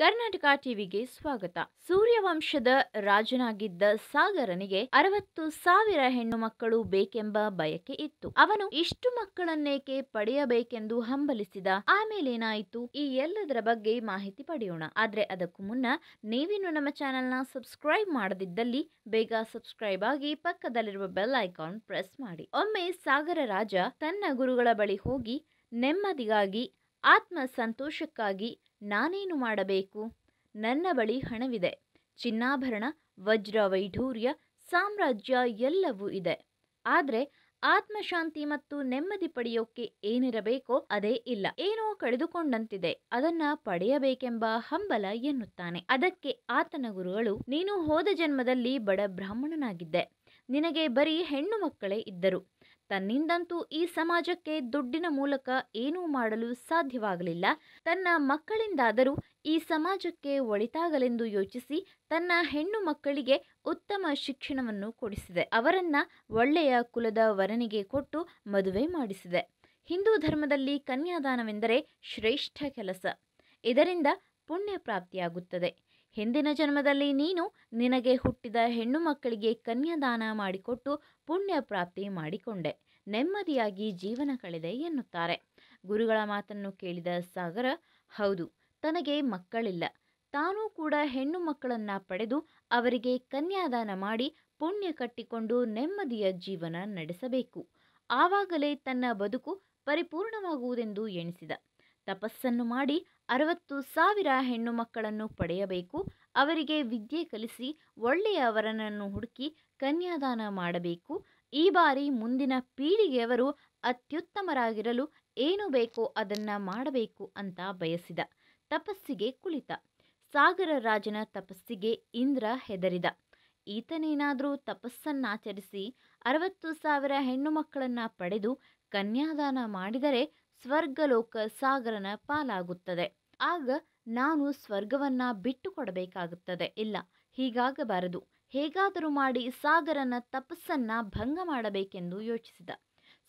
ಕರ್ನಾಟಕ ಟಿವಿಗೆ ಸ್ವಾಗತ ಸೂರ್ಯವಂಶದ ರಾಜನಾಗಿದ್ದ ಸಾಗರನಿಗೆ ಅರವತ್ತು ಸಾವಿರ ಹೆಣ್ಣು ಮಕ್ಕಳು ಬೇಕೆಂಬ ಬಯಕೆ ಇತ್ತು ಅವನು ಇಷ್ಟು ಮಕ್ಕಳನ್ನೇಕೆ ಪಡೆಯಬೇಕೆಂದು ಹಂಬಲಿಸಿದ ಆಮೇಲೇನಾಯಿತು ಈ ಎಲ್ಲದರ ಬಗ್ಗೆ ಮಾಹಿತಿ ಪಡೆಯೋಣ ಆದ್ರೆ ಅದಕ್ಕೂ ಮುನ್ನ ನೀವಿನ್ನು ನಮ್ಮ ಚಾನೆಲ್ನ ಸಬ್ಸ್ಕ್ರೈಬ್ ಮಾಡದಿದ್ದಲ್ಲಿ ಬೇಗ ಸಬ್ಸ್ಕ್ರೈಬ್ ಆಗಿ ಪಕ್ಕದಲ್ಲಿರುವ ಬೆಲ್ ಐಕಾನ್ ಪ್ರೆಸ್ ಮಾಡಿ ಒಮ್ಮೆ ಸಾಗರ ರಾಜ ತನ್ನ ಗುರುಗಳ ಬಳಿ ಹೋಗಿ ನೆಮ್ಮದಿಗಾಗಿ ಆತ್ಮ ಸಂತೋಷಕ್ಕಾಗಿ ನಾನೇನು ಮಾಡಬೇಕು ನನ್ನ ಬಳಿ ಹಣವಿದೆ ಚಿನ್ನಾಭರಣ ವಜ್ರ ವೈಢೂರ್ಯ ಸಾಮ್ರಾಜ್ಯ ಎಲ್ಲವೂ ಇದೆ ಆದರೆ ಆತ್ಮಶಾಂತಿ ಮತ್ತು ನೆಮ್ಮದಿ ಪಡೆಯೋಕೆ ಏನಿರಬೇಕೋ ಅದೇ ಇಲ್ಲ ಏನೋ ಕಳೆದುಕೊಂಡಂತಿದೆ ಅದನ್ನ ಪಡೆಯಬೇಕೆಂಬ ಹಂಬಲ ಎನ್ನುತ್ತಾನೆ ಅದಕ್ಕೆ ಆತನ ಗುರುಗಳು ನೀನು ಹೋದ ಜನ್ಮದಲ್ಲಿ ಬಡ ಬ್ರಾಹ್ಮಣನಾಗಿದ್ದೆ ನಿನಗೆ ಬರೀ ಹೆಣ್ಣು ಮಕ್ಕಳೇ ಇದ್ದರು ತನ್ನಿಂದಂತೂ ಈ ಸಮಾಜಕ್ಕೆ ದುಡ್ಡಿನ ಮೂಲಕ ಏನೂ ಮಾಡಲು ಸಾಧ್ಯವಾಗಲಿಲ್ಲ ತನ್ನ ಮಕ್ಕಳಿಂದಾದರೂ ಈ ಸಮಾಜಕ್ಕೆ ಒಳಿತಾಗಲೆಂದು ಯೋಚಿಸಿ ತನ್ನ ಹೆಣ್ಣು ಮಕ್ಕಳಿಗೆ ಉತ್ತಮ ಶಿಕ್ಷಣವನ್ನು ಕೊಡಿಸಿದೆ ಅವರನ್ನ ಒಳ್ಳೆಯ ಕುಲದ ವರನಿಗೆ ಕೊಟ್ಟು ಮದುವೆ ಮಾಡಿಸಿದೆ ಹಿಂದೂ ಧರ್ಮದಲ್ಲಿ ಕನ್ಯಾದಾನವೆಂದರೆ ಶ್ರೇಷ್ಠ ಕೆಲಸ ಇದರಿಂದ ಪುಣ್ಯ ಪ್ರಾಪ್ತಿಯಾಗುತ್ತದೆ ಹಿಂದಿನ ಜನ್ಮದಲ್ಲಿ ನೀನು ನಿನಗೆ ಹುಟ್ಟಿದ ಹೆಣ್ಣು ಮಕ್ಕಳಿಗೆ ಕನ್ಯಾದಾನ ಮಾಡಿಕೊಟ್ಟು ಪುಣ್ಯ ಪ್ರಾಪ್ತಿ ಮಾಡಿಕೊಂಡೆ ನೆಮ್ಮದಿಯಾಗಿ ಜೀವನ ಕಳೆದೆ ಎನ್ನುತ್ತಾರೆ ಗುರುಗಳ ಮಾತನ್ನು ಕೇಳಿದ ಸಾಗರ ಹೌದು ತನಗೆ ಮಕ್ಕಳಿಲ್ಲ ತಾನೂ ಕೂಡ ಹೆಣ್ಣು ಮಕ್ಕಳನ್ನ ಪಡೆದು ಅವರಿಗೆ ಕನ್ಯಾದಾನ ಮಾಡಿ ಪುಣ್ಯ ಕಟ್ಟಿಕೊಂಡು ನೆಮ್ಮದಿಯ ಜೀವನ ನಡೆಸಬೇಕು ಆವಾಗಲೇ ತನ್ನ ಬದುಕು ಪರಿಪೂರ್ಣವಾಗುವುದೆಂದು ಎಣಿಸಿದ ತಪಸ್ಸನ್ನು ಮಾಡಿ ಅರವತ್ತು ಸಾವಿರ ಹೆಣ್ಣು ಮಕ್ಕಳನ್ನು ಪಡೆಯಬೇಕು ಅವರಿಗೆ ವಿದ್ಯೆ ಕಲಿಸಿ ಒಳ್ಳೆಯ ಅವರನನ್ನು ಹುಡುಕಿ ಕನ್ಯಾದಾನ ಮಾಡಬೇಕು ಈ ಬಾರಿ ಮುಂದಿನ ಪೀಳಿಗೆಯವರು ಅತ್ಯುತ್ತಮರಾಗಿರಲು ಏನು ಬೇಕೋ ಅದನ್ನು ಮಾಡಬೇಕು ಅಂತ ಬಯಸಿದ ತಪಸ್ಸಿಗೆ ಕುಳಿತ ಸಾಗರ ರಾಜನ ತಪಸ್ಸಿಗೆ ಇಂದ್ರ ಹೆದರಿದ ಈತನೇನಾದರೂ ತಪಸ್ಸನ್ನಾಚರಿಸಿ ಅರವತ್ತು ಸಾವಿರ ಹೆಣ್ಣು ಮಕ್ಕಳನ್ನು ಪಡೆದು ಕನ್ಯಾದಾನ ಮಾಡಿದರೆ ಸ್ವರ್ಗಲೋಕ ಸಾಗರನ ಪಾಲಾಗುತ್ತದೆ ಆಗ ನಾನು ಸ್ವರ್ಗವನ್ನ ಬಿಟ್ಟು ಕೊಡಬೇಕಾಗುತ್ತದೆ ಇಲ್ಲ ಹೀಗಾಗಬಾರದು ಹೇಗಾದರೂ ಮಾಡಿ ಸಾಗರನ ತಪಸ್ಸನ್ನ ಭಂಗ ಮಾಡಬೇಕೆಂದು ಯೋಚಿಸಿದ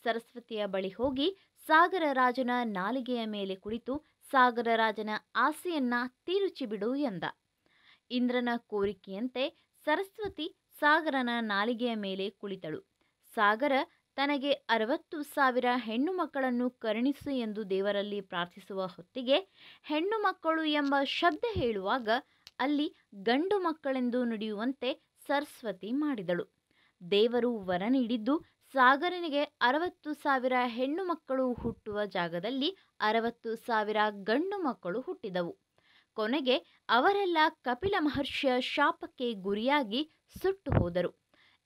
ಸರಸ್ವತಿಯ ಬಳಿ ಹೋಗಿ ಸಾಗರ ರಾಜನ ನಾಲಿಗೆಯ ಮೇಲೆ ಕುಳಿತು ಸಾಗರ ರಾಜನ ಆಸೆಯನ್ನ ತೀರುಚಿಬಿಡು ಎಂದ ಇಂದ್ರನ ಕೋರಿಕೆಯಂತೆ ಸರಸ್ವತಿ ಸಾಗರನ ನಾಲಿಗೆಯ ಮೇಲೆ ಕುಳಿತಳು ಸಾಗರ ತನಗೆ ಅರವತ್ತು ಸಾವಿರ ಹೆಣ್ಣು ಮಕ್ಕಳನ್ನು ಕರುಣಿಸು ಎಂದು ದೇವರಲ್ಲಿ ಪ್ರಾರ್ಥಿಸುವ ಹೊತ್ತಿಗೆ ಹೆಣ್ಣು ಮಕ್ಕಳು ಎಂಬ ಶಬ್ದ ಹೇಳುವಾಗ ಅಲ್ಲಿ ಗಂಡು ಮಕ್ಕಳೆಂದು ನುಡಿಯುವಂತೆ ಸರಸ್ವತಿ ಮಾಡಿದಳು ದೇವರು ವರ ನೀಡಿದ್ದು ಸಾಗರನಿಗೆ ಅರವತ್ತು ಸಾವಿರ ಹೆಣ್ಣು ಮಕ್ಕಳು ಹುಟ್ಟುವ ಜಾಗದಲ್ಲಿ ಅರವತ್ತು ಸಾವಿರ ಗಂಡು ಮಕ್ಕಳು ಹುಟ್ಟಿದವು ಕೊನೆಗೆ ಅವರೆಲ್ಲ ಕಪಿಲ ಮಹರ್ಷಿಯ ಶಾಪಕ್ಕೆ ಗುರಿಯಾಗಿ ಸುಟ್ಟು ಹೋದರು